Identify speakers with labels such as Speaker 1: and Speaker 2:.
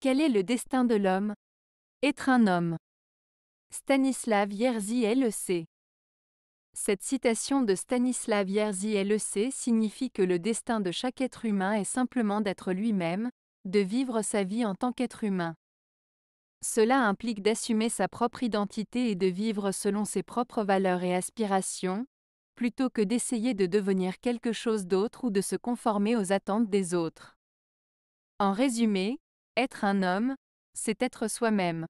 Speaker 1: Quel est le destin de l'homme Être un homme. Stanislav Yerzy LEC. Cette citation de Stanislav Yerzy LEC signifie que le destin de chaque être humain est simplement d'être lui-même, de vivre sa vie en tant qu'être humain. Cela implique d'assumer sa propre identité et de vivre selon ses propres valeurs et aspirations, plutôt que d'essayer de devenir quelque chose d'autre ou de se conformer aux attentes des autres. En résumé, être un homme, c'est être soi-même.